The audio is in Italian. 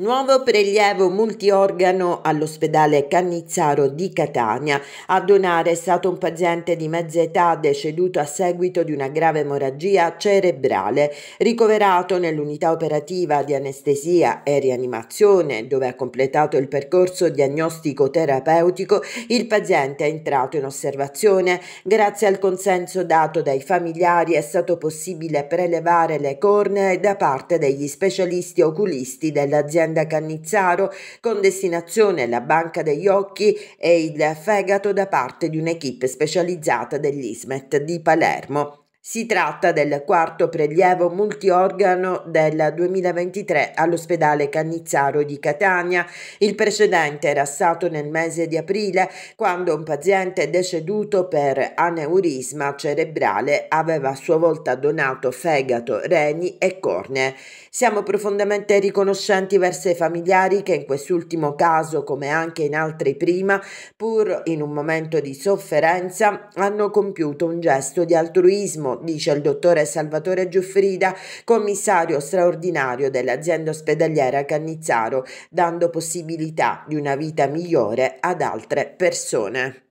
Nuovo prelievo multiorgano all'ospedale Cannizzaro di Catania. A donare è stato un paziente di mezza età deceduto a seguito di una grave emorragia cerebrale, ricoverato nell'unità operativa di anestesia e rianimazione, dove ha completato il percorso diagnostico-terapeutico. Il paziente è entrato in osservazione. Grazie al consenso dato dai familiari è stato possibile prelevare le cornee da parte degli specialisti oculisti dell'azienda azienda Cannizzaro con destinazione alla Banca degli Occhi e il fegato da parte di un'equipe specializzata dell'ISMET di Palermo. Si tratta del quarto prelievo multiorgano del 2023 all'ospedale Cannizzaro di Catania. Il precedente era stato nel mese di aprile quando un paziente deceduto per aneurisma cerebrale aveva a sua volta donato fegato, reni e corne. Siamo profondamente riconoscenti verso i familiari che in quest'ultimo caso, come anche in altri prima, pur in un momento di sofferenza, hanno compiuto un gesto di altruismo turismo, dice il dottore Salvatore Giuffrida, commissario straordinario dell'azienda ospedaliera Cannizzaro, dando possibilità di una vita migliore ad altre persone.